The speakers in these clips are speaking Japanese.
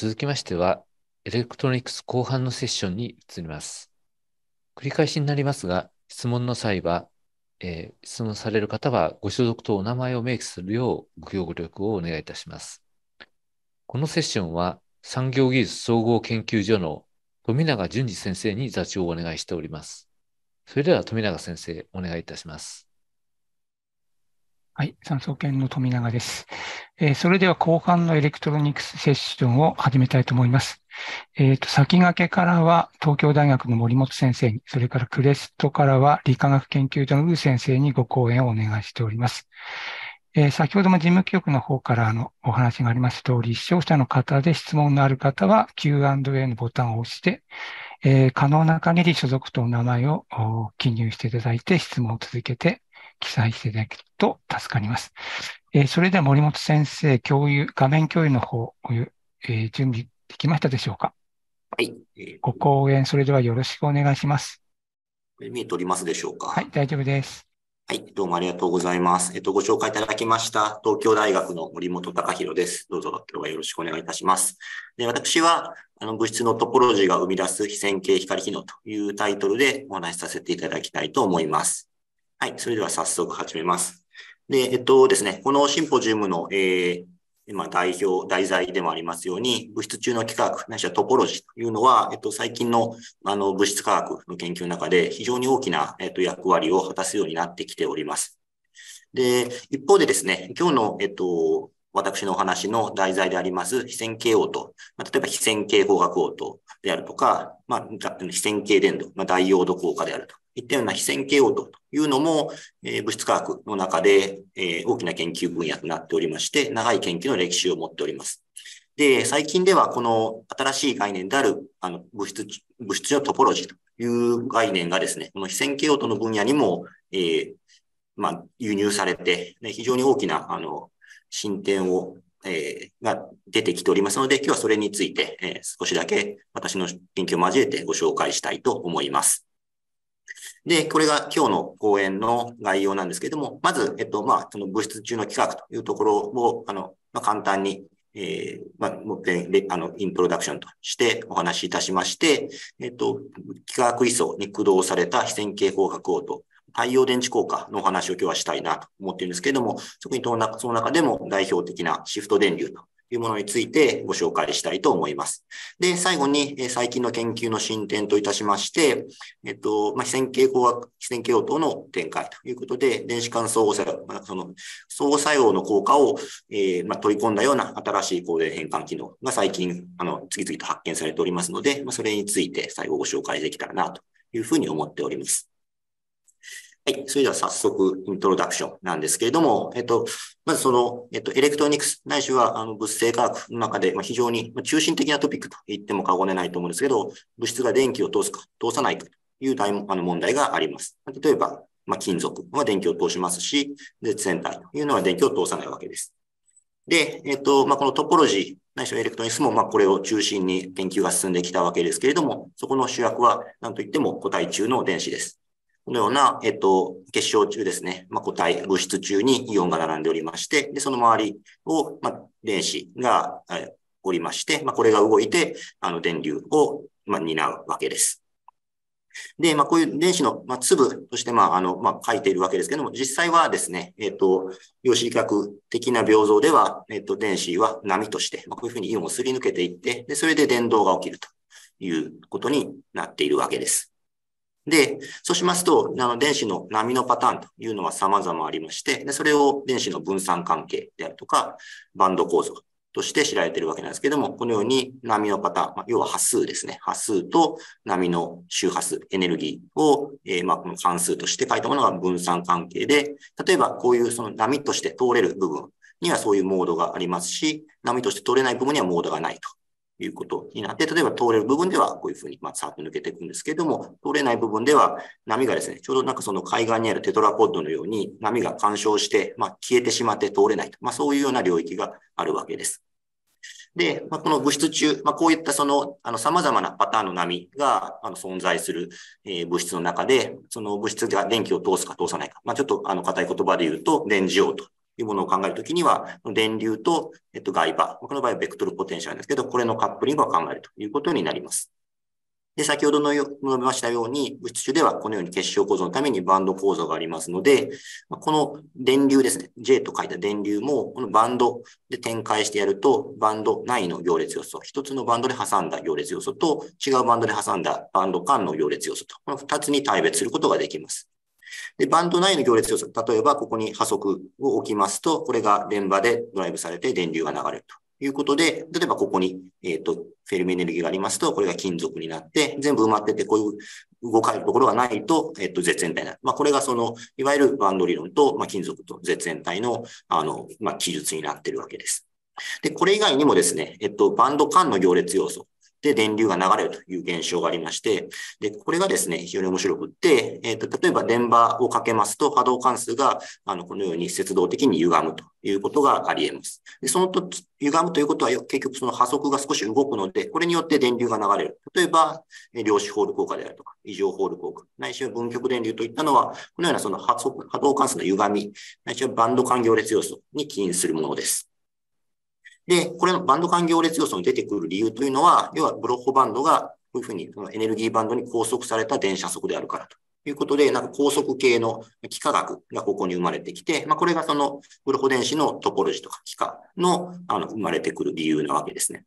続きましては、エレクトロニクス後半のセッションに移ります。繰り返しになりますが、質問の際は、えー、質問される方はご所属とお名前を明記するようご協力をお願いいたします。このセッションは産業技術総合研究所の富永淳二先生に座長をお願いしております。それでは富永先生、お願いいたします。はい、産総研の富永です、えー、それでは後半のエレクトロニクスセッションを始めたいと思います。えっ、ー、と、先駆けからは東京大学の森本先生に、それからクレストからは理化学研究所のウー先生にご講演をお願いしております。えー、先ほども事務局の方からのお話があります通り、視聴者の方で質問のある方は Q&A のボタンを押して、え可能な限り所属とお名前を記入していただいて質問を続けて記載していただくと助かります。えー、それでは森本先生、共有、画面共有の方、えー、準備できましたでしょうかはい。ご講演、それではよろしくお願いします。見えておりますでしょうかはい、大丈夫です。はい、どうもありがとうございます。えっと、ご紹介いただきました、東京大学の森本隆弘です。どうぞ、今日はよろしくお願いいたします。で私は、あの、物質のトポロジーが生み出す非線形光機能というタイトルでお話しさせていただきたいと思います。はい、それでは早速始めます。で、えっとですね、このシンポジウムの、えー、今代表、題材でもありますように、物質中の幾何学、ないしはトポロジーというのは、えっと、最近のあの物質科学の研究の中で非常に大きな、えっと、役割を果たすようになってきております。で、一方でですね、今日の、えっと、私のお話の題材であります、非線形応答。ま例えば非線形方角応答であるとか、まあ、非線形電動、まあ、ダイオード効果であるといったような非線形応答というのも、えー、物質科学の中で、えー、大きな研究分野となっておりまして、長い研究の歴史を持っております。で、最近ではこの新しい概念である、あの、物質、物質のトポロジーという概念がですね、この非線形応答の分野にも、えー、まあ、輸入されて、ね、非常に大きな、あの、進展をえー、が出てきておりますので、今日はそれについて、えー、少しだけ私の研究を交えてご紹介したいと思います。で、これが今日の講演の概要なんですけれども、まず、えっと、まあ、その物質中の規格というところを、あの、まあ、簡単に、えー、まあ、もって、あの、インプロダクションとしてお話しいたしまして、えっと、幾何学位相に駆動された非線形方角を。と太陽電池効果のお話を今日はしたいなと思っているんですけれども、特にその中その中でも代表的なシフト電流というものについてご紹介したいと思います。で、最後に、最近の研究の進展といたしまして、えっと、まあ、非線形光学、非線形応答の展開ということで、電子間相互作用、まあ、その相互作用の効果を、えー、まあ、取り込んだような新しい光電変換機能が最近、あの、次々と発見されておりますので、まあ、それについて最後ご紹介できたらなというふうに思っております。はい。それでは早速、イントロダクションなんですけれども、えっと、まずその、えっと、エレクトニクス、ないしは、あの、物性化学の中で、ま非常に中心的なトピックと言っても過言でないと思うんですけど、物質が電気を通すか、通さないかという大あの問題があります。例えば、まあ、金属は電気を通しますし、絶縁体というのは電気を通さないわけです。で、えっと、まあ、このトポロジー、ないしはエレクトニクスも、まあ、これを中心に研究が進んできたわけですけれども、そこの主役は、なんといっても個体中の電子です。このような、えっと、結晶中ですね、まあ、固体、物質中にイオンが並んでおりまして、で、その周りを、まあ、電子がおりまして、まあ、これが動いて、あの、電流を、まあ、担うわけです。で、まあ、こういう電子の、まあ、粒として、まあ、あの、まあ、書いているわけですけども、実際はですね、えっ、ー、と、量子力学的な病像では、えっ、ー、と、電子は波として、まあ、こういうふうにイオンをすり抜けていって、で、それで電動が起きるということになっているわけです。で、そうしますと、あの電子の波のパターンというのは様々ありまして、でそれを電子の分散関係であるとか、バンド構造として知られているわけなんですけども、このように波のパターン、まあ、要は波数ですね。波数と波の周波数、エネルギーを、えー、まあ、この関数として書いたものが分散関係で、例えばこういうその波として通れる部分にはそういうモードがありますし、波として通れない部分にはモードがないということになって、例えば通れる部分ではこういうふうに、まあ、さーっと抜けていくんですけれども、通れない部分では波がですね、ちょうどなんかその海岸にあるテトラポッドのように波が干渉して、まあ、消えてしまって通れないと、まあ、そういうような領域があるわけです。で、まあ、この物質中、まあ、こういったその、あの、様々なパターンの波が、あの、存在する、えー、物質の中で、その物質が電気を通すか通さないか、まあ、ちょっと、あの、硬い言葉で言うと、電磁応というものを考えるときには、電流と、えっと、外場、この場合はベクトルポテンシャルですけど、これのカップリングを考えるということになります。で、先ほどの述べましたように、物質中ではこのように結晶構造のためにバンド構造がありますので、この電流ですね、J と書いた電流も、このバンドで展開してやると、バンド内の行列要素、一つのバンドで挟んだ行列要素と、違うバンドで挟んだバンド間の行列要素と、この二つに対別することができます。で、バンド内の行列予測。例えば、ここに波速を置きますと、これが電場でドライブされて電流が流れるということで、例えばここに、えっ、ー、と、フェルミエネルギーがありますと、これが金属になって、全部埋まってて、こういう動かれるところがないと、えっ、ー、と、絶縁体になる。まあ、これがその、いわゆるバンド理論と、まあ、金属と絶縁体の、あの、まあ、記述になっているわけです。で、これ以外にもですね、えっと、バンド間の行列要素。で電流が流れるという現象がありまして、で、これがですね、非常に面白くって、えっ、ー、と、例えば電場をかけますと波動関数が、あの、このように節動的に歪むということがあり得ます。で、そのと、歪むということは、結局その波速が少し動くので、これによって電流が流れる。例えば、量子ホール効果であるとか、異常ホール効果、内いは分極電流といったのは、このようなその波速、波動関数の歪み、内いはバンド環境列要素に起因するものです。で、これのバンド間行列要素に出てくる理由というのは、要はブロッホバンドがこういうふうにそのエネルギーバンドに拘束された電車速であるからということで、なんか高速系の幾何学がここに生まれてきて、まあ、これがそのブロッホ電子のトポロジーとか幾何のあの生まれてくる理由なわけですね。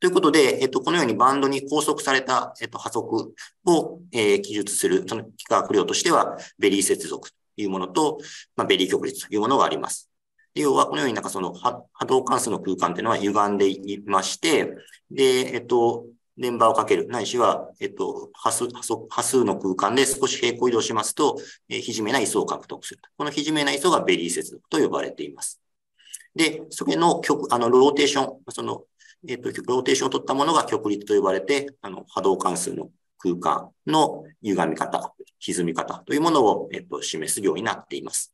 ということで、えっと、このようにバンドに拘束された、えっと、波速を、えー、記述する、その幾何学量としては、ベリー接続というものと、まあ、ベリー極率というものがあります。で、要はこのようになんかその波動関数の空間っていうのは歪んでいまして、で、えっと、電波をかける、ないしは、えっと、波数、波数の空間で少し平行移動しますと、えー、ひめな位相を獲得する。このひじめな位相がベリー接続と呼ばれています。で、それの極、あの、ローテーション、その、えっと、ローテーションを取ったものが極率と呼ばれて、あの、波動関数の空間の歪み方、歪み方というものを、えっと、示すようになっています。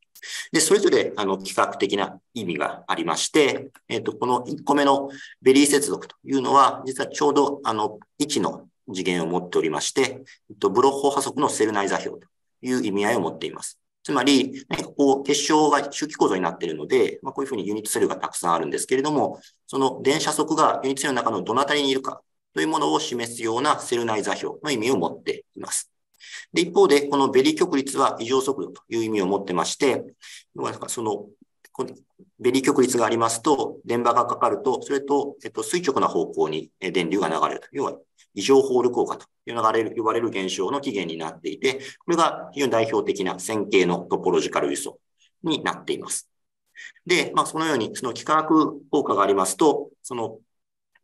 で、それぞれ、あの、企画的な意味がありまして、えっ、ー、と、この1個目のベリー接続というのは、実はちょうど、あの、1の次元を持っておりまして、えっと、ブロッホ波速のセル内座標という意味合いを持っています。つまり、こう、結晶が周期構造になっているので、まあ、こういうふうにユニットセルがたくさんあるんですけれども、その電車速がユニットセルの中のどのあたりにいるかというものを示すようなセル内座標の意味を持っています。で、一方で、このベリー極率は異常速度という意味を持ってまして、その、ベリー極率がありますと、電波がかかると、それと、えっと、垂直な方向に電流が流れると。要は、異常ホール効果という流れ呼ばれる現象の起源になっていて、これが非常に代表的な線形のトポロジカル輸送になっています。で、まあ、そのように、その幾何学効果がありますと、その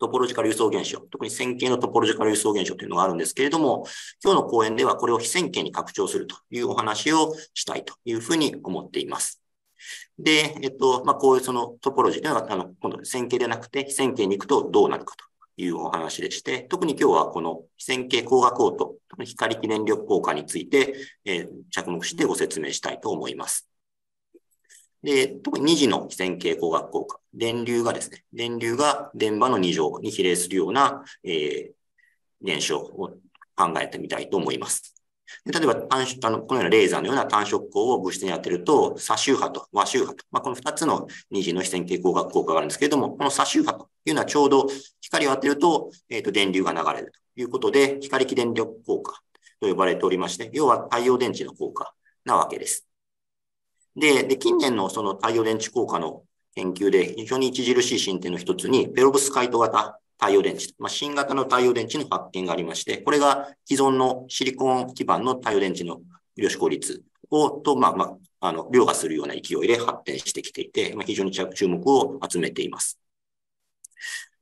トポロジカル輸送現象、特に線形のトポロジカル輸送現象というのがあるんですけれども、今日の講演ではこれを非線形に拡張するというお話をしたいというふうに思っています。で、えっと、まあ、こういうそのトポロジーというのが、あの、今度線形でなくて非線形に行くとどうなるかというお話でして、特に今日はこの非線形光学応答、光記念力効果について、えー、着目してご説明したいと思います。で、特に二次の非線形光学効果。電流がですね、電流が電波の二乗に比例するような、えー、現象を考えてみたいと思います。で例えば単あの、このようなレーザーのような単色光を物質に当てると、左周波と和周波と、まあ、この二つの二次の非線形光学効果があるんですけれども、この左周波というのはちょうど光を当てると、えっ、ー、と、電流が流れるということで、光気電力効果と呼ばれておりまして、要は太陽電池の効果なわけです。で、で近年のその太陽電池効果の研究で非常に著しい進展の一つに、ペロブスカイト型太陽電池、まあ、新型の太陽電池の発見がありまして、これが既存のシリコン基盤の太陽電池の量子効率を、と、まあ、まあ、あの、凌駕するような勢いで発展してきていて、まあ、非常に注目を集めています。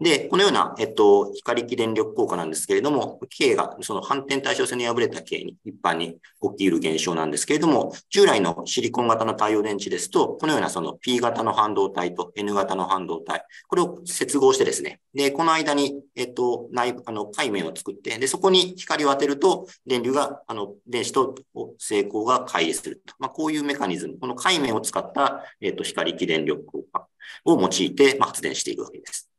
で、このような、えっと、光機電力効果なんですけれども、K がその反転対称性に敗れた K に一般に起きる現象なんですけれども、従来のシリコン型の太陽電池ですと、このようなその P 型の半導体と N 型の半導体、これを接合してですね、で、この間に、えっと、内部、あの、海面を作って、で、そこに光を当てると、電流が、あの、電子と成功が乖離すると。まあ、こういうメカニズム、この海面を使った、えっと、光機電力効果を用いて、まあ、発電しているわけです。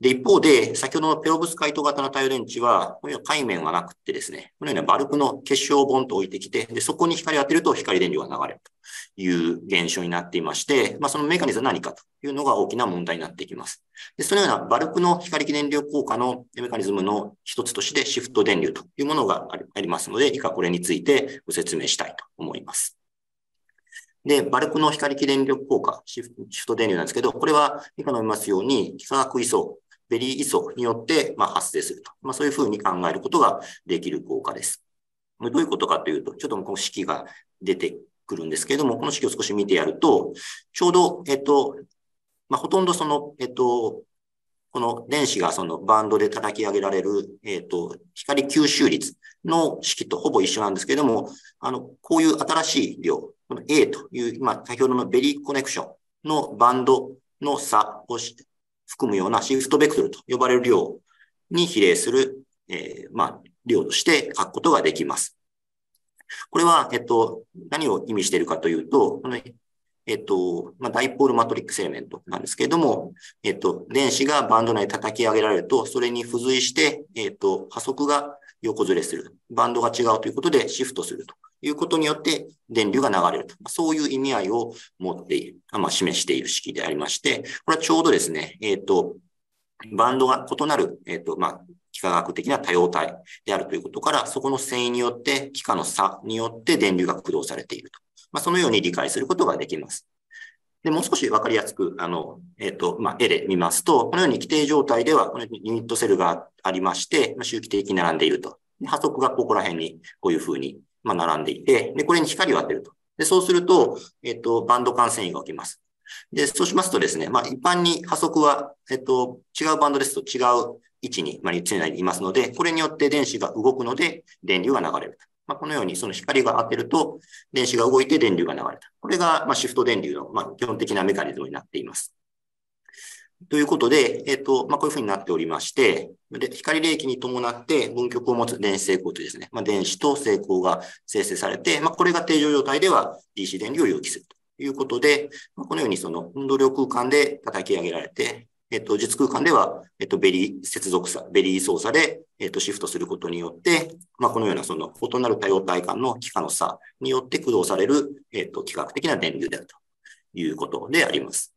で、一方で、先ほどのペロブスカイト型の太陽電池は、こういう海面はなくてですね、このようなバルクの結晶をボンと置いてきて、で、そこに光を当てると光電流が流れるという現象になっていまして、まあ、そのメカニズムは何かというのが大きな問題になってきます。で、そのようなバルクの光電流効果のメカニズムの一つとしてシフト電流というものがありますので、以下これについてご説明したいと思います。で、バルクの光起電力効果、シフト電流なんですけど、これは、今下述ますように、幾何学位相、ベリー位相によって、まあ、発生すると。まあ、そういうふうに考えることができる効果です。どういうことかというと、ちょっとこの式が出てくるんですけれども、この式を少し見てやると、ちょうど、えっと、まあ、ほとんどその、えっと、この電子がそのバンドで叩き上げられる、えっ、ー、と、光吸収率の式とほぼ一緒なんですけれども、あの、こういう新しい量、この A という、あ、先ほどのベリーコネクションのバンドの差を含むようなシフトベクトルと呼ばれる量に比例する、えー、まあ、量として書くことができます。これは、えっと、何を意味しているかというと、このえっと、まあ、ダイポールマトリックスエレメントなんですけれども、えっと、電子がバンド内叩き上げられると、それに付随して、えっと、波速が横ずれする。バンドが違うということでシフトするということによって電流が流れると。そういう意味合いを持っている、まあ、示している式でありまして、これはちょうどですね、えっと、バンドが異なる、えっと、まあ、幾何学的な多様体であるということから、そこの繊維によって、幾何の差によって電流が駆動されているとまあ、そのように理解することができます。で、もう少しわかりやすく、あの、えっ、ー、と、まあ、絵で見ますと、このように規定状態では、このユニットセルがありまして、まあ、周期的に並んでいると。波速がここら辺に、こういうふうに、ま並んでいて、で、これに光を当てると。で、そうすると、えっ、ー、と、バンド感繊維が起きます。で、そうしますとですね、まあ、一般に波速は、えっ、ー、と、違うバンドですと違う位置に、まあ、常にいますので、これによって電子が動くので、電流が流れると。まあ、このようにその光が当てると電子が動いて電流が流れた。これがまあシフト電流のまあ基本的なメカニズムになっています。ということで、えっ、と、まあ、こういうふうになっておりまして、で光冷気に伴って分極を持つ電子成功というですね、まあ、電子と成功が生成されて、まあ、これが定常状態では DC 電流を要求するということで、まあ、このようにその運動量空間で叩き上げられて、えっと、実空間では、えっと、ベリー接続さ、ベリー操作で、えっと、シフトすることによって、まあ、このようなその異なる多様体間の幾何の差によって駆動される、えっと、幾何学的な電流であるということであります。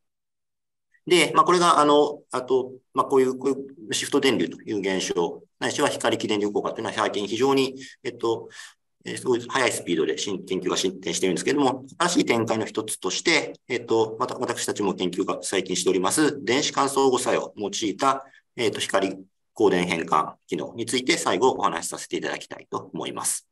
で、まあ、これが、あの、あと、まあ、こういう、こういうシフト電流という現象、ないしは光起電流効果というのは最近非常に、えっと、えすごい速いスピードで新研究が進展しているんですけれども、新しい展開の一つとして、えっ、ー、と、また私たちも研究が最近しております、電子乾燥誤作用を用いた、えっ、ー、と、光光電変換機能について最後お話しさせていただきたいと思います。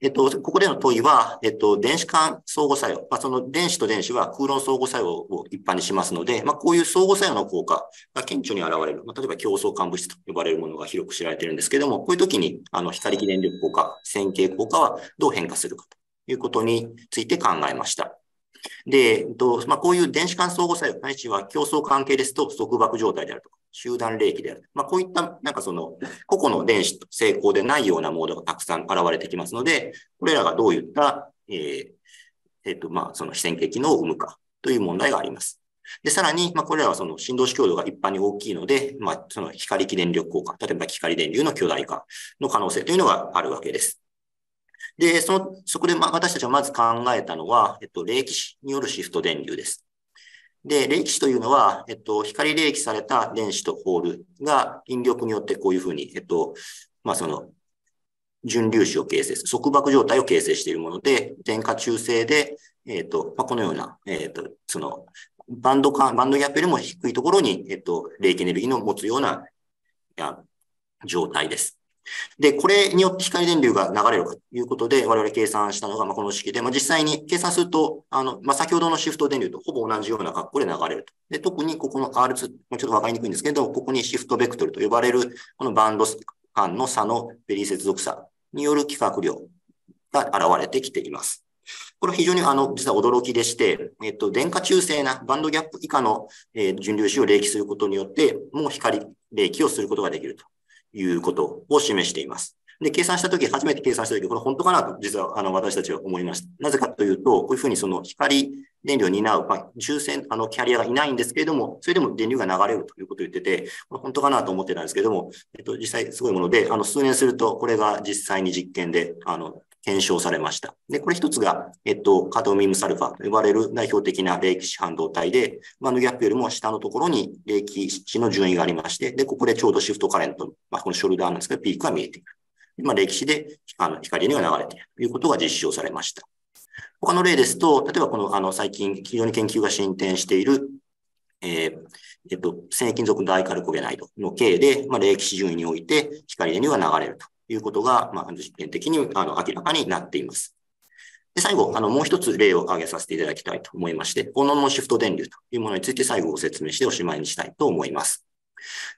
えっと、ここでの問いは、えっと、電子間相互作用。まあ、その電子と電子は空論相互作用を一般にしますので、まあ、こういう相互作用の効果が顕著に現れる。まあ、例えば競争間物質と呼ばれるものが広く知られているんですけども、こういう時に、あの、光気電力効果、線形効果はどう変化するかということについて考えました。で、えっとまあ、こういう電子間相互作用、ないしは競争関係ですと束縛状態であるとか、集団霊気である。まあ、こういった、なんかその、個々の電子と成功でないようなモードがたくさん現れてきますので、これらがどういった、えー、えっ、ー、と、まあ、その非線形機能を生むかという問題があります。で、さらに、まあ、これらはその振動子強度が一般に大きいので、まあ、その光気電力効果、例えば光電流の巨大化の可能性というのがあるわけです。で、その、そこで、ま、私たちはまず考えたのは、えっと、霊気によるシフト電流です。で、冷気というのは、えっと、光冷気された電子とホールが引力によってこういうふうに、えっと、まあ、その、純粒子を形成する、束縛状態を形成しているもので、電荷中性で、えっ、と、まあ、このような、えっ、と、その、バンド間、バンドギャップよりも低いところに、えっ、と、冷気エネルギーの持つような、状態です。で、これによって光電流が流れるかということで、我々計算したのが、まこの式で、まあ、実際に計算すると、あの、まあ、先ほどのシフト電流とほぼ同じような格好で流れると。で、特にここの R2、もうちょっと分かりにくいんですけど、ここにシフトベクトルと呼ばれる、このバンド間の差のベリー接続差による規格量が現れてきています。これ非常にあの、実は驚きでして、えっと、電荷中性なバンドギャップ以下の、えー、順粒子を冷気することによって、もう光冷気をすることができると。いうことを示しています。で、計算したとき、初めて計算したとき、これ本当かなと、実は、あの、私たちは思いました。なぜかというと、こういうふうにその光電流を担う、まあ、抽選、あの、キャリアがいないんですけれども、それでも電流が流れるということを言ってて、これ本当かなと思ってたんですけども、えっと、実際すごいもので、あの、数年すると、これが実際に実験で、あの、検証されました。で、これ一つが、えっと、カドミウムサルファと呼ばれる代表的な冷気子半導体で、まあ、ギャップよりも下のところに冷気子の順位がありまして、で、ここでちょうどシフトカレント、まあ、このショルダーなんですけど、ピークが見えている。まあ、歴史であの光には流れているということが実証されました。他の例ですと、例えばこのあの最近非常に研究が進展している、えーえっと、繊維金属ダイカルコゲナイドの系で、まあ、冷気子順位において光には流れるということが、まあ、実験的にあの明らかになっています。で最後、あの、もう一つ例を挙げさせていただきたいと思いまして、このノンシフト電流というものについて最後ご説明しておしまいにしたいと思います。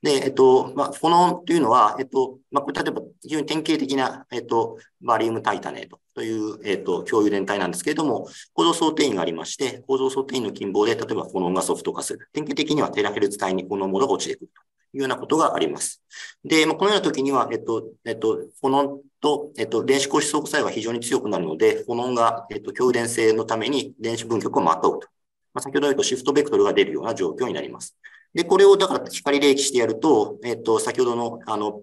で、えっと、まあ、このというのは、えっと、まあ、これ例えば非常に典型的な、えっと、バリウムタイタネートという、えっと、共有電体なんですけれども、構造想定員がありまして、構造想定員の近傍で、例えばこの音がソフト化する。典型的にはテラヘルツ帯にこのものが落ちてくるというようなことがあります。で、まあ、このような時には、えっと、えっと、フォノンと、えっと、電子光子相互作用が非常に強くなるので、フォノンが、えっと、強電性のために電子分極をまとうと。まあ、先ほど言うとシフトベクトルが出るような状況になります。で、これをだから光冷気してやると、えっと、先ほどの、あの、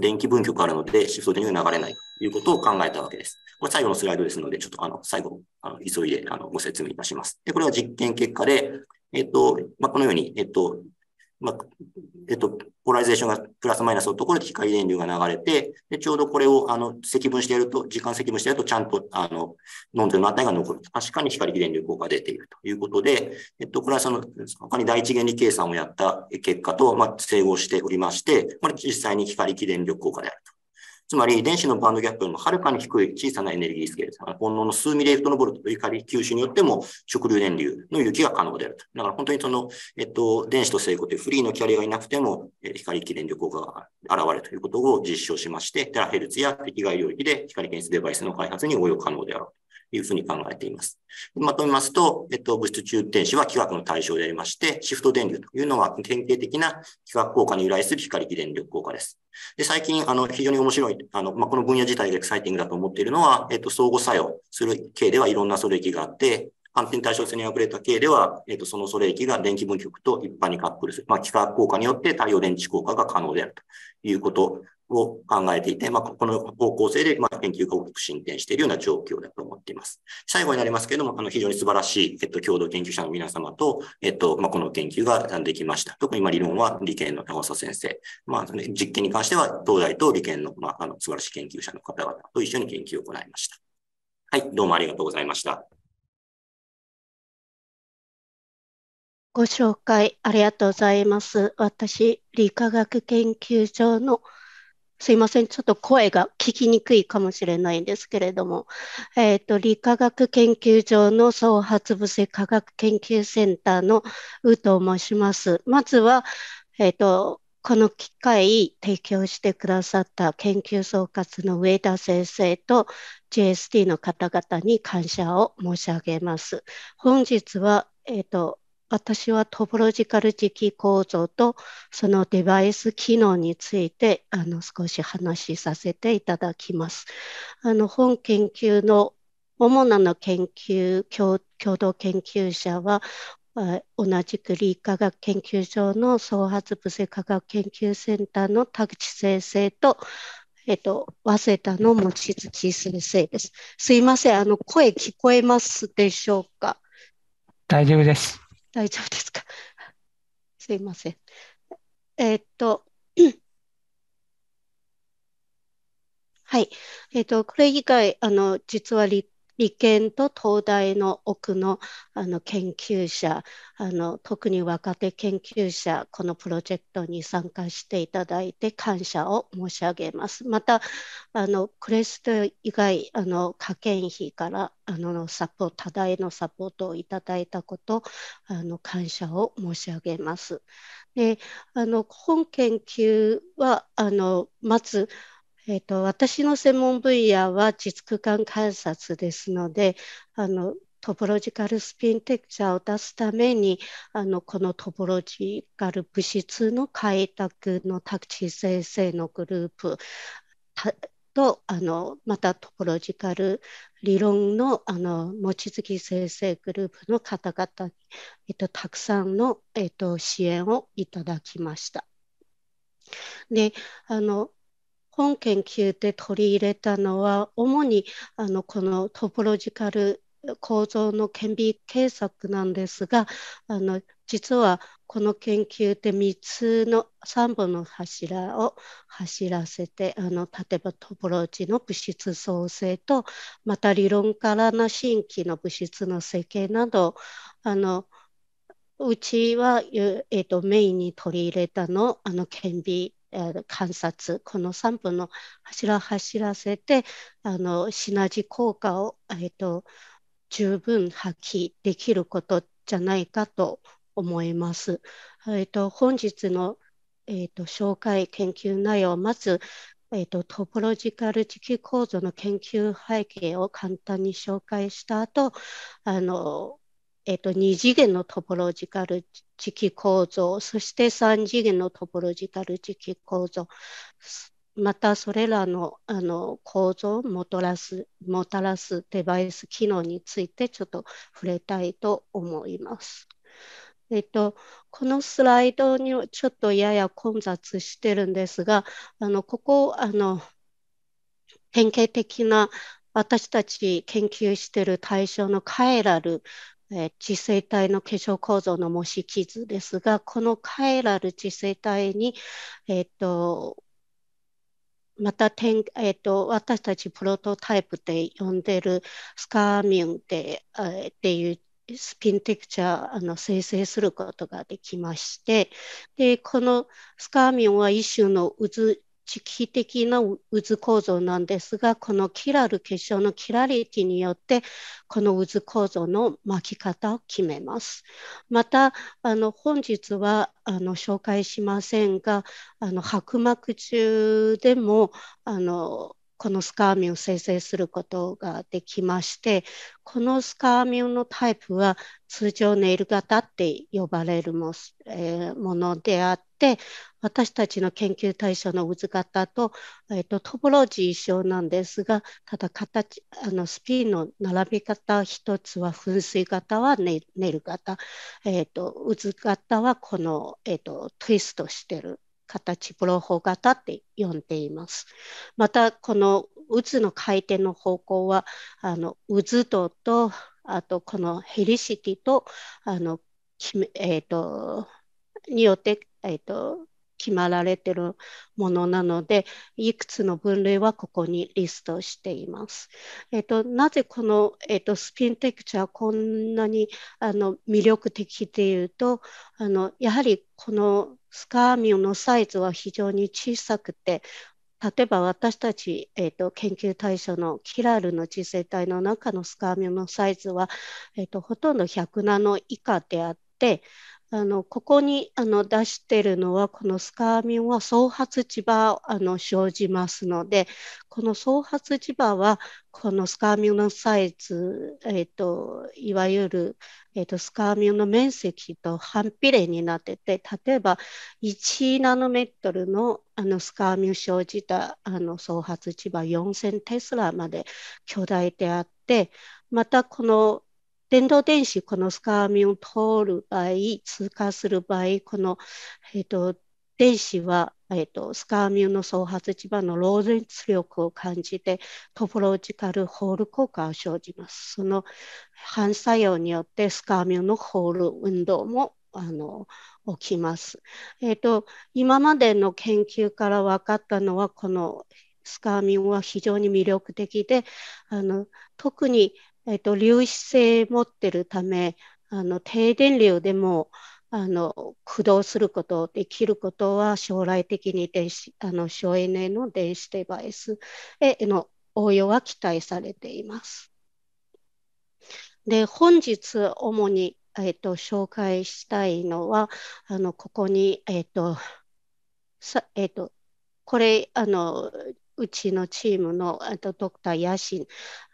電気分極あるので、シフト電流流れないということを考えたわけです。これ最後のスライドですので、ちょっとあの、最後、あの急いであのご説明いたします。で、これは実験結果で、えっと、まあ、このように、えっと、まあ、えっと、ポライゼーションがプラスマイナスのところで光電流が流れて、で、ちょうどこれを、あの、積分してやると、時間積分してやると、ちゃんと、あの、ノンゼロの値が残る。確かに光電流効果が出ているということで、えっと、これはその、他に第一原理計算をやった結果と、まあ、整合しておりまして、これ実際に光起電力効果であると。つまり電子のバンドギャップよりもはるかに低い小さなエネルギースケール本能の数ミリエクトノボルトという光吸収によっても直流電流の雪が可能であると。だから本当にその、えっと、電子と成功というフリーのキャリアがいなくても、え光気電力効果が現れるということを実証しまして、テラヘルツや赤外領域で光検出デバイスの開発に応用可能であろう。いうふうに考えています。まとめますと、えっと、物質中点子は気惑の対象でありまして、シフト電流というのは典型的な気格効果に由来する光気電力効果です。で、最近、あの、非常に面白い、あの、まあ、この分野自体がエクサイティングだと思っているのは、えっと、相互作用する系ではいろんな素歴があって、反転対称性に敗れた系では、えっ、と、そのそれ気が電気分極と一般にカップルする。まあ、気化効果によって太陽電池効果が可能であるということを考えていて、まあ、この方向性で、まあ、研究が大きく進展しているような状況だと思っています。最後になりますけれども、あの、非常に素晴らしい、えっと、共同研究者の皆様と、えっと、まあ、この研究ができました。特に、まあ、理論は理研の長澤先生。まあ、実験に関しては、東大と理研の、まあ、あの、素晴らしい研究者の方々と一緒に研究を行いました。はい、どうもありがとうございました。ご紹介ありがとうございます。私、理化学研究所のすいません。ちょっと声が聞きにくいかもしれないんですけれども、えっ、ー、と、理化学研究所の創発物性科学研究センターの宇と申します。まずは、えっ、ー、と、この機会提供してくださった研究総括の上田先生と JST の方々に感謝を申し上げます。本日は、えっ、ー、と、私はトポロジカル時期構造とそのデバイス機能についてあの少し話しさせていただきます。あの本研究の主なの研究共同研究者は同じく理化学研究所の創発物性科学研究センターの田口先生とえっと、早稲田の望月先生です。すいません、あの、声聞こえますでしょうか。大丈夫です。大丈夫ですか すいません。えー、っと、はい。えっ、と、これ以外、あの、実は立理研と東大の奥のあの研究者あの特に若手研究者このプロジェクトに参加していただいて感謝を申し上げますまたあのクレスト以外あの科研費からあのサポ多大のサポートをいただいたことあの感謝を申し上げますであの本研究はあのまずえーと、私の専門分野は実空間観察ですのであのトポロジカルスピンテクチャーを出すためにあのこのトポロジカル物質の開拓の宅地生のグループとあのまたトポロジカル理論のあの望月先生グループの方々に、えっと、たくさんの、えっと、支援をいただきました。であの本研究で取り入れたのは主にあのこのトポロジカル構造の顕微計索なんですがあの実はこの研究で3つの3本の柱を走らせてあの例えばトポロジの物質創生とまた理論からの新規の物質の設計などあのうちは、えーと、とメインに取り入れたのあの顕微観察この3分の柱を走らせてあのシナジー効果を、えーと、十分発揮できることじゃないかと思います。えーと、本日の、えーと、紹介研究内容まず、えー、とトポロジカル地球構造の研究背景を簡単に紹介した後あのえっと、2次元のトポロジカル磁気構造、そして3次元のトポロジカル磁気構造、またそれらのあの構造をもたらすもたらすデバイス機能についてちょっと触れたいと思います。えっと、このスライドにちょっとやや混雑してるんですが、あのここあの典型的な私たち研究している対象のカエラルえ地生体の化粧構造の模式図ですが、このカエラル地生体に、えっ、と、またえっと、私たちプロトタイプで呼んでるスカーミュンで、えっていうスピンテクチャーあの生成することができましてでこのスカーミュンは一種の渦地域的な渦構造なんですが、このキラル結晶のキラリティによって、この渦構造の巻き方を決めます。また、あの本日はあの紹介しませんが、あの白膜中でもあのこのスカーミュンを生成することができまして、このスカーミュンのタイプは通常ネイル型って呼ばれるも,、えー、ものであって、、私たちの研究対象の渦型と、えっと、トポロジー一緒なんですが、ただ形、あのスピンの並び方一つは噴水型は練る型、えっと、渦型はこの、えっと、ツイストしてる形、ブロー法型って呼んでいます。また、この渦の回転の方向は、あの渦度と、あとこのヘリシティと、あの、えっ、ー、と、によってえー、と、決まられてるものなので、いくつの分類はここにリストしています。えー、と、なぜこの、えー、と、スピンテクチャーこんなにあの魅力的でいうと、あの、やはりこのスカーミオのサイズは非常に小さくて、例えば私たち、えーと、研究対象のキラールの次世代の中のスカーミオのサイズは、えーとほとんど100ナノ以下であって、あのここにあの出してるのはこのスカーミンは創発磁場をあの生じますのでこの創発磁場はこのスカーミンのサイズ、えーと、いわゆる、えーと、スカーミンの面積と反比例になってて例えば1ナノメートルのあのスカーミン生じたあの創発磁場4000テスラまで巨大であってまたこの電動電子、このスカーミンを通る場合、通過する場合、この、えっ、ー、と、電子は、えーと、スカーミュンの創発地盤のローゼンツ力を感じてトポロジカルホール効果を生じます。その反作用によってスカーミュンのホール運動もあの起きます。えっ、ー、と今までの研究から分かったのはこのスカーミンは非常に魅力的であの特にえっ、と、粒子性持ってるため、あの、低電流でも、あの、駆動すること、できることは将来的に電子、あの、省エネの電子デバイスへの応用は期待されています。で、本日主に、えっ、と、紹介したいのは、あの、ここに、えっ、と、さえっ、と、これ、あの、うちのチームのとドクターヤシン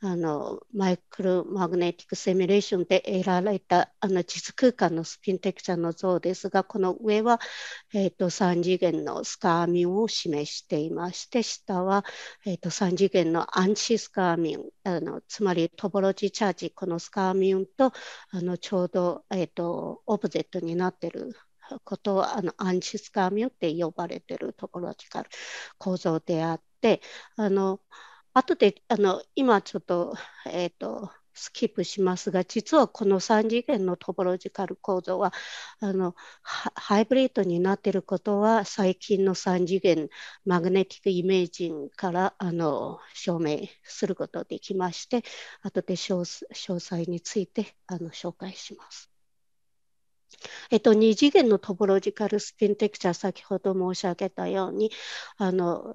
あのマイクロマグネティックセミュレーションで得られたあの実空間のスピンテクチャの像ですがこの上は、えーと、3次元のスカーミンを示していまして下は、えーと、3次元のアンチスカーミンあのつまりトポロジーチャージこのスカーミンとあのちょうど、えーと、オブジェクトになっていることをあのアンチスカーミュって呼ばれているトポロジカル構造であっ、あの、後で、あの、今ちょっと、えっ、ー、と、スキップしますが、実はこの3次元のトポロジカル構造は、あのハイブリッドになっていることは、最近の3次元マグネティックイメージンからあの証明することができまして、後で詳細についてあの紹介します。えっと、2次元のトポロジカルスピンテクチャ先ほど申し上げたように、あの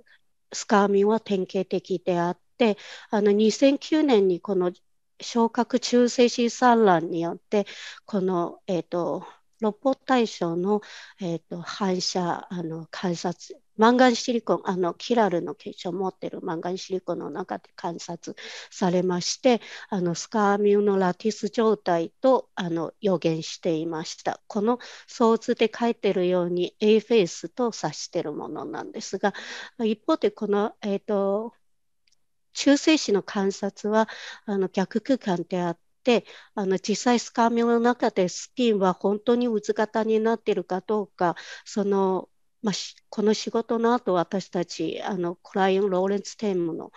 スカーミンは典型的であってあの2009年にこの昇格中性子産卵によってこの、えーと、六法対象の、えーと反射あの観察マンガンシリコン、あの、キラルの結晶を持ってるマンガンシリコンの中で観察されまして、あの、スカーミュのラティス状態と、あの、予言していました。この相図で書いてるように A フェイスと指してるものなんですが、一方でこの、えっ、ー、と、中性子の観察は、あの、逆空間であって、あの実際スカーミュの中でスピンは本当に渦型になっているかどうかそのまあ、この仕事の後私たちあのクライオン・ローレンツ・テームの、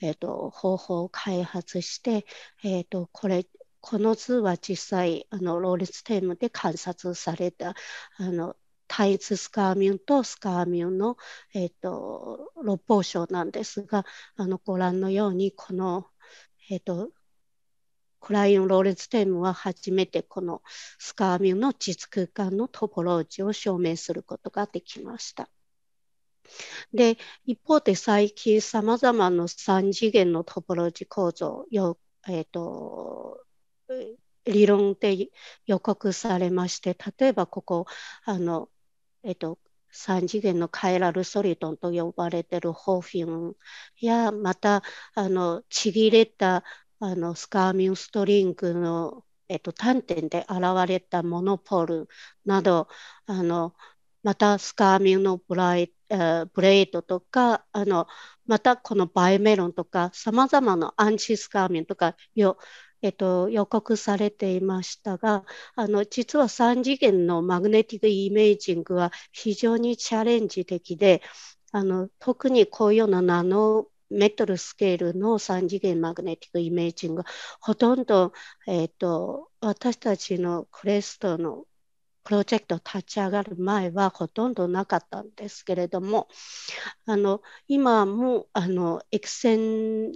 えーと、方法を開発して、えーと、これこの図は実際あのローレンツ・テームで観察されたあのタイツスカーミュンとスカーミュンの、えーと、六法章なんですがあのご覧のようにこの、えー、とクライン・ローレンステムは初めてこのスカーミュの実空間のトポロジーを証明することができました。で一方で最近さまざまな3次元のトポロジー構造よ、えーと、理論で予告されまして例えばここあの、えーと、三3次元のカエラルソリトンと呼ばれているホーフィンやまたあのちぎれたあのスカーミンストリングの、えっと、端点で現れたモノポールなどあのまたスカーミンのブライ、えー、ブレードとかあのまたこのバイメロンとかさまざまなアンチスカーミンとかよ、えっと、予告されていましたがあの実は3次元のマグネティックイメージングは非常にチャレンジ的であの特にこういうようなナノメトルスケールの3次元マグネティックイメージングほとんど、えーと、と私たちのクレストのプロジェクト立ち上がる前はほとんどなかったんですけれどもあの今もあのエクセン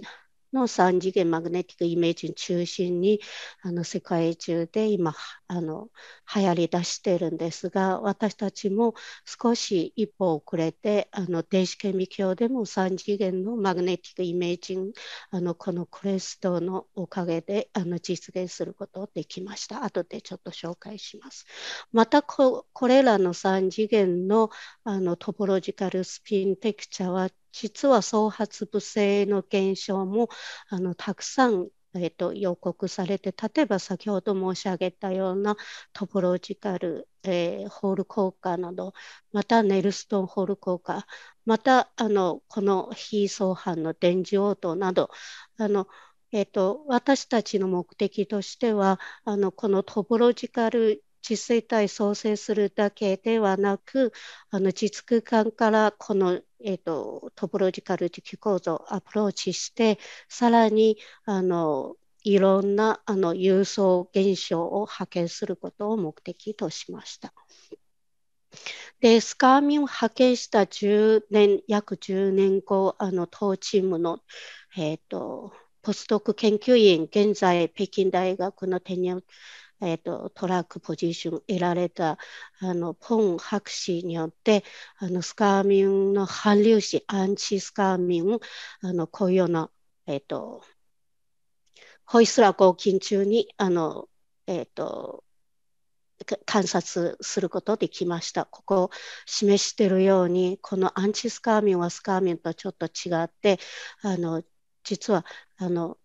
の3次元マグネティックイメージを中心にあの世界中で今あの流行りだしてるんですが私たちも少し一歩遅れてあの電子顕微鏡でも3次元のマグネティックイメージンあのこのクレストのおかげであの実現することできました。後でちょっと紹介します。またこれらの3次元のあのトポロジカルスピンテクチャは実は創発不正の現象もあのたくさんえーと、予告されて例えば先ほど申し上げたようなトポロジカル、えー、ホール効果などまたネルストンホール効果またあのこの非相反の電磁応答などあの、えっと私たちの目的としてはあのこのトポロジカル実水体創生するだけではなく、あの実空間からこの、えーと、トポロジカル期構造をアプローチして、さらにあのいろんなあの郵送現象を派遣することを目的としました。でスカーミンを派遣した10年約10年後あの当チームの、えーと、ポストク研究員現在北京大学のテニアえーと、トラックポジション得られたあのポン博士によってあのスカーミンの反粒子アンチスカーミンあの固うの、えーと、ホイスラ合金中にあの、えーと、と観察することできました。ここを示しているようにこのアンチスカーミンはスカーミンとちょっと違ってあの実はあの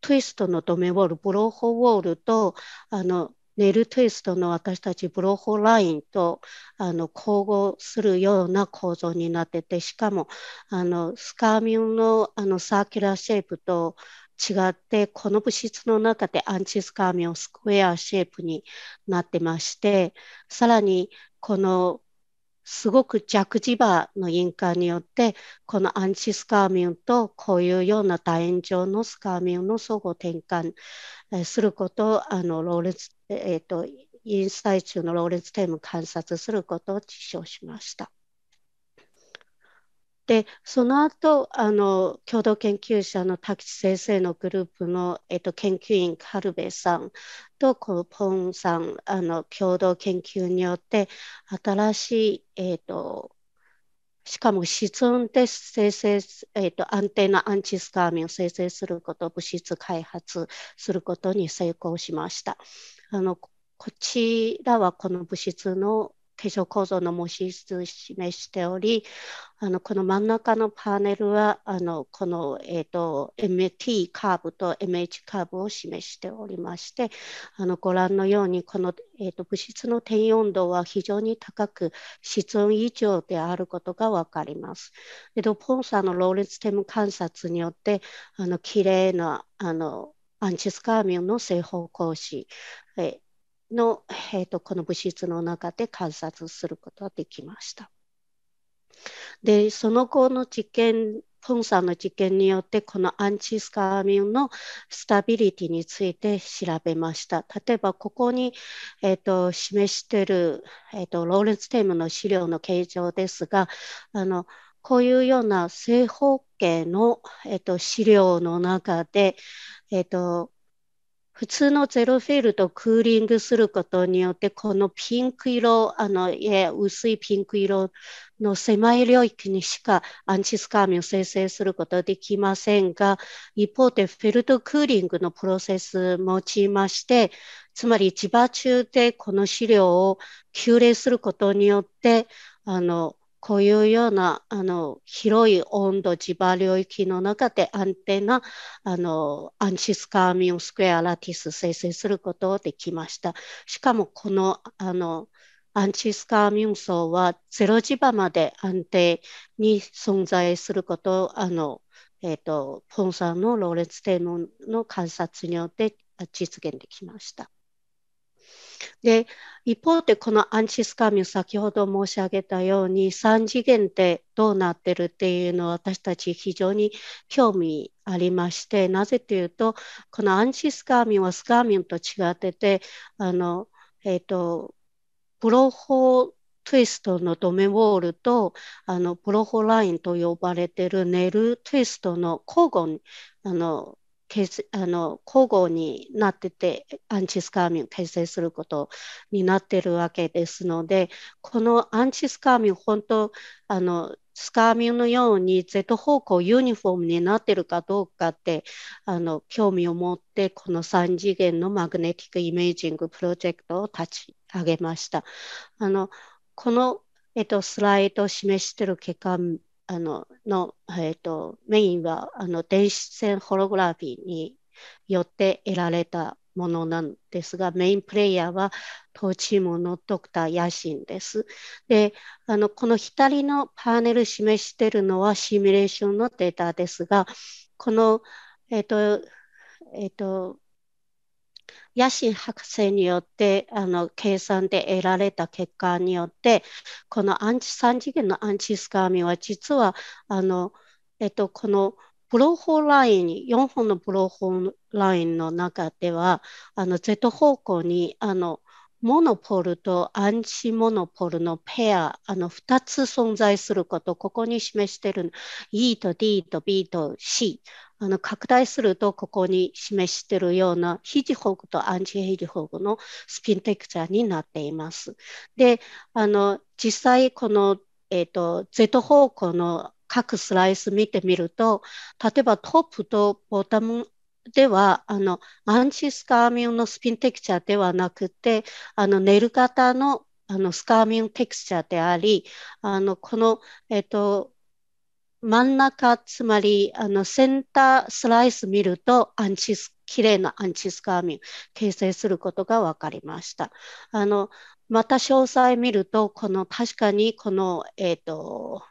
トゥイストのドメウォール、ブローホウォールと、あの、ネイルトゥイストの私たちブローホラインとあの交互するような構造になってて、しかもあのスカーミュンのあのサーキュラーシェイプと違って、この物質の中でアンチスカーミュンスクエアシェイプになってまして、さらにこのすごく弱磁場の印鑑によって、このアンチスカーミュンとこういうような楕円状のスカーミュンの相互転換することを、あの、ローレンス、えっ、ー、と、インスタイ中のローレンステーム観察することを実証しました。で、その後、あの、共同研究者の滝先生のグループの、えっと、研究員、カルベさんと、このポンさん、あの、共同研究によって、新しい、えっと、しかも室温で生成、えっと、と安定のアンチスターミンを生成すること、物質開発することに成功しました。あのこちらはこの物質の化粧構造の模式図を示しており、あのこの真ん中のパネルは、あのこの、えーと、MT カーブと MH カーブを示しておりまして、あのご覧のように、この、えーと、物質の低温度は非常に高く、室温以上であることが分かります。でドポンサーのローレンステム観察によって、あの綺麗なあのアンチスカーミンの正方向子、えの、えーと、この物質の中で観察することができました。で、その後の実験、プンさんの実験によって、このアンチスカーミンのスタビリティについて調べました。例えば、ここに、えーと、示している、えーと、ローレンス・テームの資料の形状ですが、あのこういうような正方形の、えー、と資料の中で、えー、と普通のゼロフィールドクーリングすることによって、このピンク色、あの、い薄いピンク色の狭い領域にしかアンチスカーミを生成することはできませんが、一方でフェルトクーリングのプロセスを用いまして、つまり地場中でこの資料を急冷することによって、あの、こういうようなあの広い温度磁場領域の中で安定なあのアンチスカーミンスクエアラティス生成することができました。しかもこのあのアンチスカーミン層はゼロ磁場まで安定に存在することをあの、えーと、ポンさんのローレンツ・テーンの観察によって実現できました。で、一方でこのアンチスカミュ先ほど申し上げたように3次元ってどうなってるっていうのは私たち非常に興味ありましてなぜというとこのアンチスカミュはスカミュと違っててあの、えっ、ー、とプロホツイストのドメウォールとあのプロホラインと呼ばれてるネルツイストの交互にあのあの交互になっててアンチスカーミンを形成することになってるわけですのでこのアンチスカーミン本当あのスカーミンのように Z 方向ユニフォームになってるかどうかってあの興味を持ってこの3次元のマグネティックイメージングプロジェクトを立ち上げました。あのこの、えっと、スライドを示してる結果あの、の、えっ、ー、と、メインは、あの、電子線ホログラフィーによって得られたものなんですが、メインプレイヤーは当チームのドクターヤシンです。で、あの、この左のパネル示してるのはシミュレーションのデータですが、この、えっ、ー、と、えっ、ー、と、野心博士によってあの計算で得られた結果によってこのアンチ3次元のアンチスカーミンは実はあの、えっと、このブローホーライン4本のブローホーラインの中ではあの Z 方向にあのモノポルとアンチモノポルのペア、あの2つ存在すること、ここに示している E と D と B と C。あの拡大するとここに示しているようなヒジホグとアンチヘジホグのスピンテクチャーになっています。であの実際この、えーと、Z 方向の各スライス見てみると例えばトップとボタムではあのアンチスカーミュンのスピンテクチャーではなくてあのネル型のあのスカーミュンテクチャーでありあのこの、えっと、真ん中、つまり、あの、センタースライス見ると、アンチス、綺麗なアンチスカーミン形成することが分かりました。あの、また詳細見ると、この、確かに、この、えっ、ー、と、